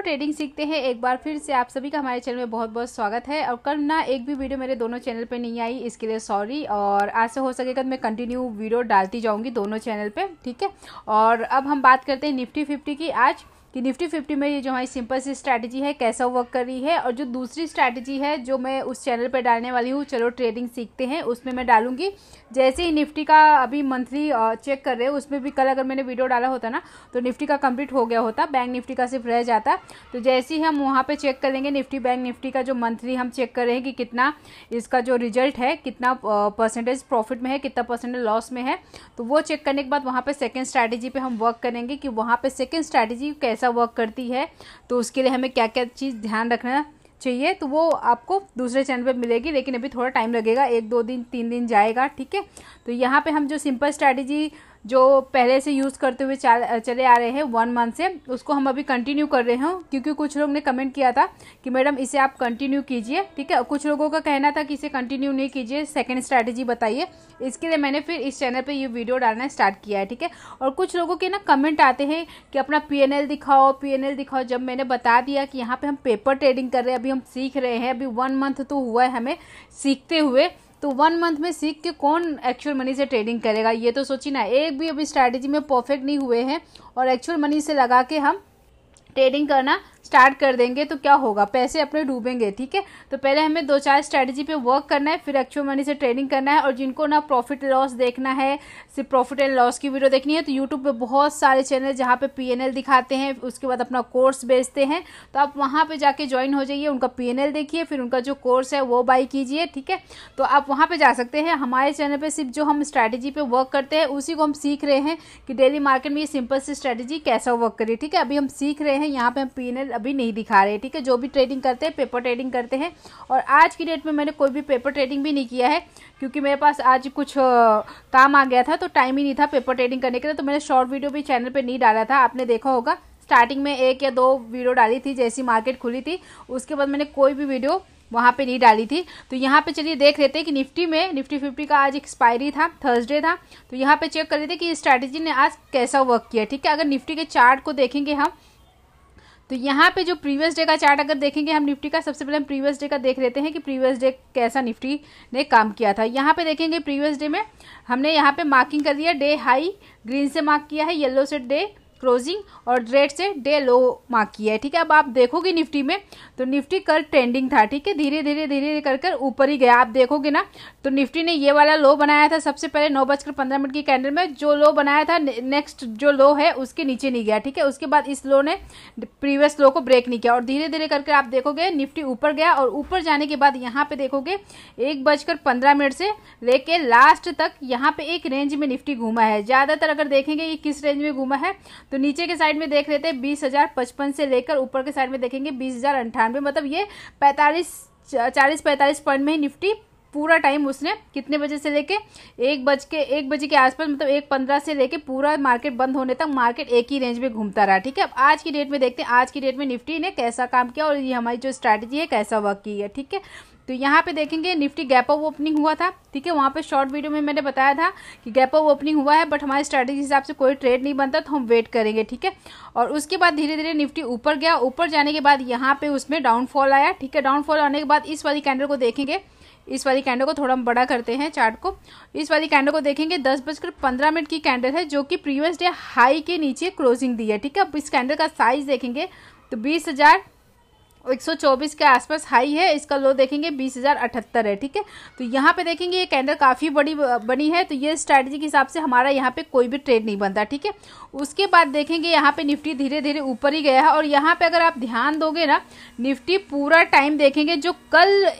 दोस्तों ट्रेडिंग सीखते हैं एक बार फिर से आप सभी का हमारे चैनल में बहुत बहुत स्वागत है और कल ना एक भी वीडियो मेरे दोनों चैनल पे नहीं आई इसके लिए सॉरी और आज से हो सकेगा तो मैं कंटिन्यू वीडियो डालती जाऊंगी दोनों चैनल पे ठीक है और अब हम बात करते हैं निफ्टी फिफ्टी की आज कि निफ्टी फिफ्टी में ये जो हमारी सिंपल सी स्ट्रैटेजी है कैसा वर्क कर रही है और जो दूसरी स्ट्रैटेजी है जो मैं उस चैनल पर डालने वाली हूँ चलो ट्रेडिंग सीखते हैं उसमें मैं डालूंगी जैसे ही निफ्टी का अभी मंथली चेक कर रहे हैं उसमें भी कल अगर मैंने वीडियो डाला होता ना तो निफ्टी का कंप्लीट हो गया होता बैंक निफ्टी का सिर्फ रह जाता तो जैसे ही हम वहाँ पर चेक कर लेंगे निफ्टी बैंक निफ्टी का जो मंथली हम चेक कर रहे हैं कि कितना इसका जो रिजल्ट है कितना परसेंटेज प्रॉफिट में है कितना परसेंटेज लॉस में है तो वो चेक करने के बाद वहाँ पर सेकेंड स्ट्रैटेजी पर हम वर्क करेंगे कि वहाँ पर सेकेंड स्ट्रैटेजी कैसे कैसा वर्क करती है तो उसके लिए हमें क्या क्या चीज़ ध्यान रखना चाहिए तो वो आपको दूसरे चैनल पे मिलेगी लेकिन अभी थोड़ा टाइम लगेगा एक दो दिन तीन दिन जाएगा ठीक है तो यहाँ पे हम जो सिंपल स्ट्रैटेजी जो पहले से यूज़ करते हुए चले आ रहे हैं वन मंथ से उसको हम अभी कंटिन्यू कर रहे हैं क्योंकि कुछ लोग ने कमेंट किया था कि मैडम इसे आप कंटिन्यू कीजिए ठीक है कुछ लोगों का कहना था कि इसे कंटिन्यू नहीं कीजिए सेकेंड स्ट्रैटेजी बताइए इसके लिए मैंने फिर इस चैनल पर ये वीडियो डालना स्टार्ट किया है ठीक है और कुछ लोगों के ना कमेंट आते हैं कि अपना पी दिखाओ पी दिखाओ जब मैंने बता दिया कि यहाँ पर हम पेपर ट्रेडिंग कर रहे हैं अभी हम सीख रहे हैं अभी वन मंथ तो हुआ है हमें सीखते हुए तो वन मंथ में सीख के कौन एक्चुअल मनी से ट्रेडिंग करेगा ये तो सोचिए ना एक भी अभी स्ट्रैटेजी में परफेक्ट नहीं हुए हैं और एक्चुअल मनी से लगा के हम ट्रेडिंग करना स्टार्ट कर देंगे तो क्या होगा पैसे अपने डूबेंगे ठीक है तो पहले हमें दो चार स्ट्रैटेजी पे वर्क करना है फिर एक्चुअल मनी से ट्रेडिंग करना है और जिनको ना प्रॉफिट लॉस देखना है सिर्फ प्रॉफिट एंड लॉस की वीडियो देखनी है तो यूट्यूब पर बहुत सारे चैनल जहाँ पे पी दिखाते हैं उसके बाद अपना कोर्स बेचते हैं तो आप वहाँ पर जाके ज्वाइन हो जाइए उनका पी देखिए फिर उनका जो कोर्स है वो बाई कीजिए ठीक है तो आप वहाँ पर जा सकते हैं हमारे चैनल पर सिर्फ जो हम स्ट्रैटेजी पर वर्क करते हैं उसी को हम सीख रहे हैं कि डेली मार्केट में ये सिंपल सी स्ट्रैटेजी कैसा वर्क करिए ठीक है अभी हम सीख रहे हैं यहाँ पर हम पी अभी नहीं दिखा रहे ठीक है जो भी ट्रेडिंग करते हैं पेपर ट्रेडिंग करते हैं और आज की डेट में मैंने कोई भी पेपर ट्रेडिंग भी नहीं किया है क्योंकि मेरे पास आज कुछ काम आ गया था तो टाइम ही नहीं था पेपर ट्रेडिंग करने के लिए तो मैंने शॉर्ट वीडियो भी चैनल पर नहीं डाला था आपने देखा होगा स्टार्टिंग में एक या दो वीडियो डाली थी जैसी मार्केट खुली थी उसके बाद मैंने कोई भी वीडियो वहाँ पे नहीं डाली थी तो यहाँ पे चलिए देख लेते हैं कि निफ्टी में निफ्टी फिफ्टी का आज एक्सपायरी था थर्सडे था तो यहाँ पे चेक कर लेते हैं कि स्ट्रैटेजी ने आज कैसा वर्क किया ठीक है अगर निफ्टी के चार्ट को देखेंगे हम तो यहाँ पे जो प्रीवियस डे का चार्ट अगर देखेंगे हम निफ्टी का सबसे पहले हम प्रीवियस डे का देख लेते हैं कि प्रीवियस डे कैसा निफ्टी ने काम किया था यहाँ पे देखेंगे प्रीवियस डे में हमने यहाँ पे मार्किंग कर दिया डे हाई ग्रीन से मार्क किया है येलो से डे क्लोजिंग और रेट से डे लो मार्क किया है ठीक है अब आप देखोगे निफ्टी में तो निफ्टी कल ट्रेंडिंग था ठीक है धीरे धीरे धीरे कर कर ऊपर ही गया आप देखोगे ना तो निफ्टी ने ये वाला लो बनाया था सबसे पहले नौ बजकर पंद्रह मिनट की कैंडल में जो लो बनाया था नेक्स्ट जो लो है उसके नीचे नहीं गया ठीक है उसके बाद इस लो ने प्रीवियस लो को ब्रेक नहीं किया और धीरे धीरे करके आप देखोगे निफ्टी ऊपर गया और ऊपर जाने के बाद यहाँ पे देखोगे एक बजकर पंद्रह मिनट से लेके लास्ट तक यहाँ पे एक रेंज में निफ्टी घूमा है ज़्यादातर अगर देखेंगे ये किस रेंज में घूमा है तो नीचे के साइड में देख रहे थे बीस हजार पचपन से लेकर ऊपर के साइड में देखेंगे बीस हजार अंठानवे मतलब ये पैंतालीस चालीस पैंतालीस पॉइंट में ही निफ्टी पूरा टाइम उसने कितने बजे से लेके एक बज के एक बजे के आसपास मतलब एक पंद्रह से लेके पूरा मार्केट बंद होने तक मार्केट एक ही रेंज में घूमता रहा ठीक है अब आज की डेट में देखते हैं आज की डेट में निफ्टी ने कैसा काम किया और ये हमारी जो स्ट्रैटेजी है कैसा वर्क की है ठीक है तो यहाँ पे देखेंगे निफ्टी गैप ऑफ ओपनिंग हुआ था ठीक है वहाँ पे शॉर्ट वीडियो में मैंने बताया था कि गैप ऑफ ओपनिंग हुआ है बट हमारे स्ट्रैटेजी हिसाब से कोई ट्रेड नहीं बनता तो हम वेट करेंगे ठीक है और उसके बाद धीरे धीरे निफ्टी ऊपर गया ऊपर जाने के बाद यहाँ पे उसमें डाउनफॉल आया ठीक है डाउनफॉल आने के बाद इस वाली कैंडल को देखेंगे इस वाली कैंडल को थोड़ा हम बड़ा करते हैं चार्ट को इस वाली कैंडल को देखेंगे दस बजकर पंद्रह मिनट की कैंडल है जो कि प्रीवियस डे हाई के नीचे क्लोजिंग दी है ठीक है अब इस कैंडल का साइज देखेंगे तो बीस हज़ार 124 के आसपास हाई है इसका लो देखेंगे 20,078 है ठीक है तो यहाँ पे देखेंगे ये कैंडल काफ़ी बड़ी बनी है तो ये स्ट्रैटेजी के हिसाब से हमारा यहाँ पे कोई भी ट्रेड नहीं बनता ठीक है उसके बाद देखेंगे यहाँ पे निफ्टी धीरे धीरे ऊपर ही गया है और यहाँ पे अगर आप ध्यान दोगे ना निफ्टी पूरा टाइम देखेंगे जो कल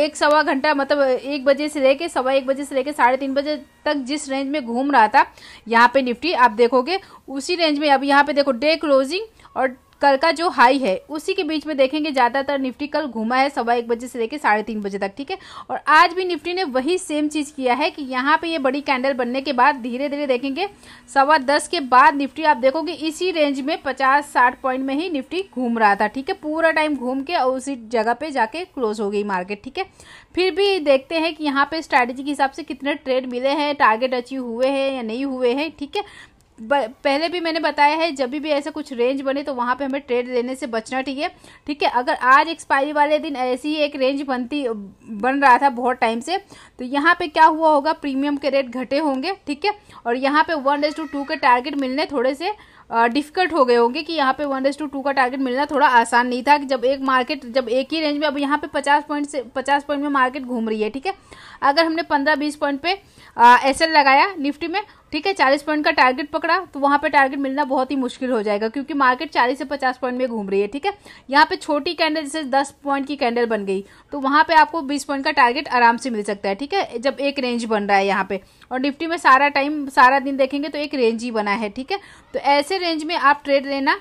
एक सवा घंटा मतलब एक बजे से लेके सवा एक बजे से लेके साढ़े तीन बजे तक जिस रेंज में घूम रहा था यहाँ पे निफ्टी आप देखोगे उसी रेंज में अब यहाँ पे देखो डे क्लोजिंग और कल का जो हाई है उसी के बीच में देखेंगे ज़्यादातर निफ्टी कल घूमा है सवा एक बजे से लेकर साढ़े तीन बजे तक ठीक है और आज भी निफ्टी ने वही सेम चीज़ किया है कि यहाँ पे ये बड़ी कैंडल बनने के बाद धीरे धीरे देखेंगे सवा दस के बाद निफ्टी आप देखोगे इसी रेंज में पचास साठ पॉइंट में ही निफ्टी घूम रहा था ठीक है पूरा टाइम घूम के और उसी जगह पे जाके क्लोज हो गई मार्केट ठीक है फिर भी देखते हैं कि यहाँ पे स्ट्रैटेजी के हिसाब से कितने ट्रेड मिले हैं टारगेट अचीव हुए हैं या नहीं हुए हैं ठीक है पहले भी मैंने बताया है जब भी ऐसा कुछ रेंज बने तो वहाँ पे हमें ट्रेड लेने से बचना ठीक है ठीक है अगर आज एक्सपायरी वाले दिन ऐसी ही एक रेंज बनती बन रहा था बहुत टाइम से तो यहाँ पे क्या हुआ होगा प्रीमियम के रेट घटे होंगे ठीक है और यहाँ पे वन एस टू टू के टारगेट मिलने थोड़े से डिफिकल्ट हो गए होंगे कि यहाँ पे वन एस टू टू का टारगेट मिलना थोड़ा आसान नहीं था कि जब एक मार्केट जब एक ही रेंज में अब यहाँ पे पचास पॉइंट से पचास पॉइंट में मार्केट घूम रही है ठीक है अगर हमने पंद्रह बीस पॉइंट पे एस लगाया निफ्टी में ठीक है चालीस पॉइंट का टारगेट पकड़ा तो वहाँ पे टारगेट मिलना बहुत ही मुश्किल हो जाएगा क्योंकि मार्केट चालीस से पचास पॉइंट में घूम रही है ठीक है यहाँ पे छोटी कैंडल जैसे दस पॉइंट की कैंडल बन गई तो वहाँ पे आपको बीस पॉइंट का टारगेट आराम से मिल सकता है ठीक है जब एक रेंज बन रहा है यहाँ पे और निफ्टी में सारा टाइम सारा दिन देखेंगे तो एक रेंज ही बना है ठीक है तो ऐसे रेंज में आप ट्रेड लेना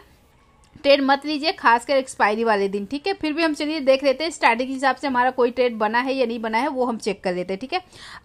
ट्रेड मत लीजिए खासकर एक्सपायरी वाले दिन ठीक है फिर भी हम चलिए देख लेते हैं स्टार्टिंग के हिसाब से हमारा कोई ट्रेड बना है या नहीं बना है वो हम चेक कर लेते हैं ठीक है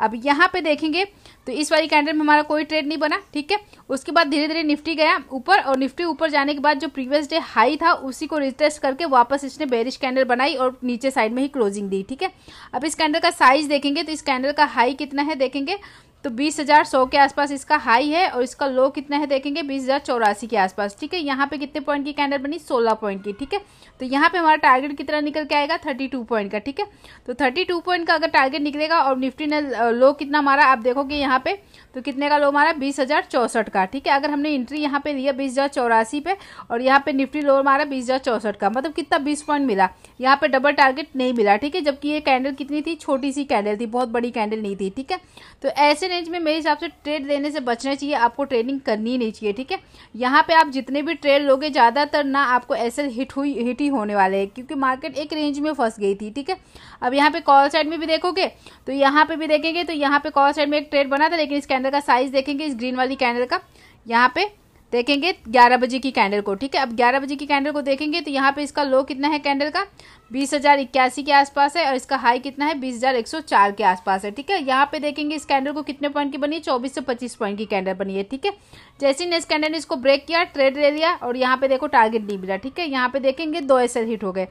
अब यहाँ पे देखेंगे तो इस वाली कैंडल में हमारा कोई ट्रेड नहीं बना ठीक है उसके बाद धीरे धीरे निफ्टी गया ऊपर और निफ्टी ऊपर जाने के बाद जो प्रीवियस डे हाई था उसी को रिटेस्ट करके वापस इसने बेरिश कैंडल बनाई और नीचे साइड में ही क्लोजिंग दी ठीक है अब इस कैंडल का साइज देखेंगे तो इस कैंडल का हाई कितना है देखेंगे तो बीस हज़ार सौ के आसपास इसका हाई है और इसका लो कितना है देखेंगे बीस हज़ार चौरासी के आसपास ठीक है यहाँ पे कितने पॉइंट की कैंडल बनी सोलह पॉइंट की ठीक है तो यहाँ पे हमारा टारगेट कितना निकल के आएगा थर्टी टू पॉइंट का ठीक है तो थर्टी टू पॉइंट का अगर टारगेट निकलेगा और निफ्टी ने लो कितना मारा आप देखोगे यहाँ पे तो कितने का लो मारा बीस हज़ार चौसठ का ठीक है अगर हमने इंट्री यहाँ पे लिया बीस हज़ार चौरासी पे और यहाँ पे निफ्टी लो मारा बीस हज़ार चौसठ का मतलब कितना बीस पॉइंट मिला यहाँ पे डबल टारगेट नहीं मिला ठीक है जबकि ये कैंडल कितनी थी छोटी सी कैंडल थी बहुत बड़ी कैंडल नहीं थी ठीक है तो ऐसे रेंज में मेरे हिसाब से ट्रेड देने से बचना चाहिए आपको ट्रेडिंग करनी ही नहीं चाहिए ठीक है यहाँ पे आप जितने भी ट्रेड लोगे ज़्यादातर ना आपको ऐसे हिट हुई हिट ही होने वाले हैं क्योंकि मार्केट एक रेंज में फंस गई थी ठीक है अब यहाँ पे कॉल साइड में भी देखोगे तो यहाँ पे भी देखेंगे तो यहाँ पे कॉल साइड में एक ट्रेड बना था लेकिन इस कैंडल का साइज देखेंगे इस ग्रीन वाली कैंडल का यहाँ पे देखेंगे 11 बजे की कैंडल को ठीक है अब 11 बजे की कैंडल को देखेंगे तो यहाँ पे इसका लो कितना है कैंडल का बीस हज़ार इक्यासी के आसपास है और इसका हाई कितना है बीस हज़ार एक सौ चार के आसपास है ठीक है यहाँ पे देखेंगे इस कैंडल को कितने पॉइंट की बनी है चौबीस से पच्चीस पॉइंट की कैंडल बनी है ठीक है जैसे ही इस कैंडल ने इसको ब्रेक किया ट्रेड ले लिया और यहाँ पे देखो टारगेट नहीं मिला ठीक है यहाँ पे देखेंगे दो एसर हिट हो गए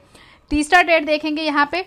तीसरा ट्रेड देखेंगे यहाँ पे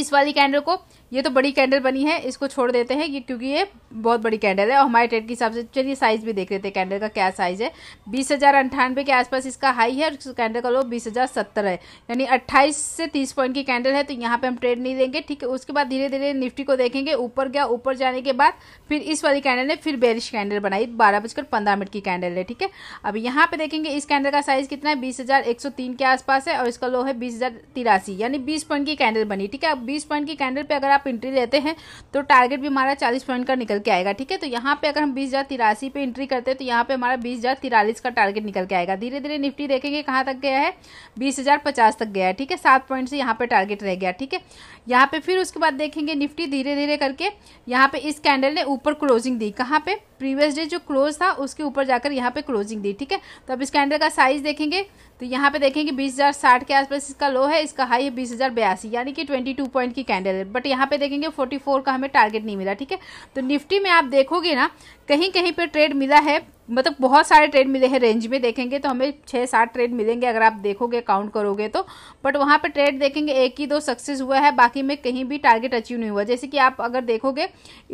इस वाली कैंडल को ये तो बड़ी कैंडल बनी है इसको छोड़ देते हैं ये क्योंकि ये बहुत बड़ी कैंडल है और हमारे ट्रेड के हिसाब से चलिए साइज़ भी देख लेते हैं कैंडल का क्या साइज़ है बीस हज़ार अंठानवे के आसपास इसका हाई है और कैंडल का लो बीस हज़ार सत्तर है यानी अट्ठाईस से तीस पॉइंट की कैंडल है तो यहाँ पर हम ट्रेड नहीं देंगे ठीक है उसके बाद धीरे धीरे निफ्टी को देखेंगे ऊपर गया ऊपर जाने के बाद फिर इस वाली कैंडल ने फिर बेरिश कैंडल बनाई बारह बजकर पंद्रह मिनट की कैंडल है ठीक है अब यहाँ पे देखेंगे इस कैंडल का साइज़ कितना है बीस हज़ार एक सौ तीन के आसपास है और इसका लो है बीस हज़ार तिरासी यानी बीस पॉइंट की कैंडल बनी ठीक है अब बीस पॉइंट की कैंडल पर अगर आप आप एंट्री लेते हैं तो टारगेट भी हमारा चालीस पॉइंट का निकल के आएगा ठीक है तो यहाँ पे अगर हम बीस हज़ार तिरासी पे एंट्री करते हैं तो यहाँ पे हमारा बीस हज़ार तिरालीस का टारगेट निकल के आएगा धीरे धीरे निफ्टी देखेंगे कहाँ तक गया है बीस हज़ार पचास तक गया है ठीक है सात पॉइंट से यहाँ पर टारगेट रह गया ठीक है यहाँ पे फिर उसके बाद देखेंगे निफ्टी धीरे धीरे करके यहाँ पे इस कैंडल ने ऊपर क्लोजिंग दी कहाँ पे प्रीवियस डे जो क्लोज था उसके ऊपर जाकर यहाँ पे क्लोजिंग दी ठीक है तो अब इस कैंडल का साइज देखेंगे तो यहाँ पे देखेंगे बीस हज़ार साठ के आसपास इसका लो है इसका हाई है बीस हज़ार बयासी यानी कि ट्वेंटी टू पॉइंट की कैंडल है बट यहाँ पे देखेंगे 44 का हमें टारगेट नहीं मिला ठीक है तो निफ्टी में आप देखोगे ना कहीं कहीं पे ट्रेड मिला है मतलब बहुत सारे ट्रेड मिले हैं रेंज में देखेंगे तो हमें छः सात ट्रेड मिलेंगे अगर आप देखोगे काउंट करोगे तो बट वहाँ पे ट्रेड देखेंगे एक ही दो सक्सेस हुआ है बाकी में कहीं भी टारगेट अचीव नहीं हुआ जैसे कि आप अगर देखोगे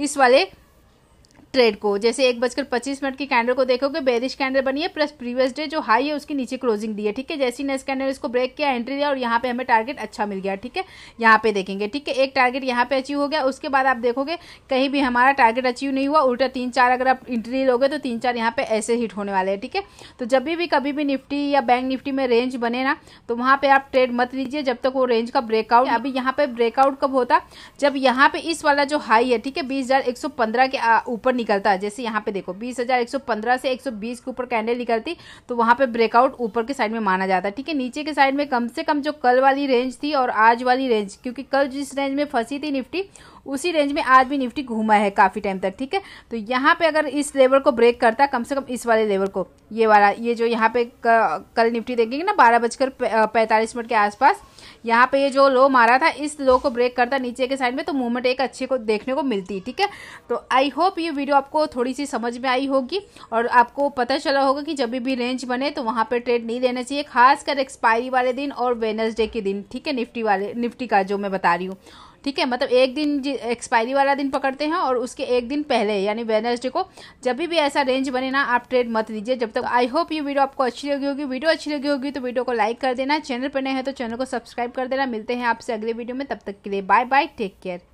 इस वाले ट्रेड को जैसे एक बजकर पच्चीस मिनट की कैंडल को देखोगे बेरिश कैंडल बनी है प्लस प्रीवियस डे जो हाई है उसके नीचे क्लोजिंग दी है ठीक है जैसी नेक्स्ट कैंडल इसको ब्रेक किया एंट्री दिया और यहाँ पे हमें टारगेट अच्छा मिल गया ठीक है यहाँ पे देखेंगे ठीक है एक टारगेट यहाँ पे अचीव हो गया उसके बाद आप देखोगे कहीं भी हमारा टारगेट अचीव नहीं हुआ उल्टा तीन चार अगर आप एंट्री लोगे तो तीन चार यहाँ पे ऐसे हिट होने वाले हैं ठीक है तो जब भी कभी भी निफ्टी या बैंक निफ्टी में रेंज बने ना तो वहाँ पे आप ट्रेड मत लीजिए जब तक वो रेंज का ब्रेकआउट अभी यहाँ पे ब्रेकआउट कब होता जब यहाँ पे इस वाला जो हाई है ठीक है बीस के ऊपर निकलता है जैसे यहाँ पे देखो बीस हज़ार एक सौ पंद्रह से एक सौ बीस के ऊपर कैंडल निकलती तो वहाँ पे ब्रेकआउट ऊपर के साइड में माना जाता है ठीक है नीचे के साइड में कम से कम जो कल वाली रेंज थी और आज वाली रेंज क्योंकि कल जिस रेंज में फंसी थी निफ्टी उसी रेंज में आज भी निफ्टी घूमा है काफ़ी टाइम तक ठीक है तो यहाँ पे अगर इस लेवल को ब्रेक करता कम से कम इस वाले लेवल को ये वाला ये जो यहाँ पे कल निफ्टी देखेंगे ना बारह बजकर पैंतालीस मिनट के आसपास यहाँ पे ये जो लो मारा था इस लो को ब्रेक करता नीचे के साइड में तो मूवमेंट एक अच्छे को देखने को मिलती है ठीक है तो आई होप ये वीडियो आपको थोड़ी सी समझ में आई होगी और आपको पता चला होगा कि जब भी रेंज बने तो वहाँ पर ट्रेड नहीं लेना चाहिए खासकर एक्सपायरी वाले दिन और वेनसडे के दिन ठीक है निफ्टी वाले निफ्टी का जो मैं बता रही हूँ ठीक है मतलब एक दिन एक्सपायरी वाला दिन पकड़ते हैं और उसके एक दिन पहले यानी वेनसडे को जब भी ऐसा रेंज बने ना आप ट्रेड मत लीजिए जब तक आई होप ये वीडियो आपको अच्छी लगी होगी वीडियो अच्छी लगी होगी तो वीडियो को लाइक कर देना चैनल पर नए हैं तो चैनल को सब्सक्राइब सब्सक्राइब कर देना मिलते हैं आपसे अगले वीडियो में तब तक के लिए बाय बाय टेक केयर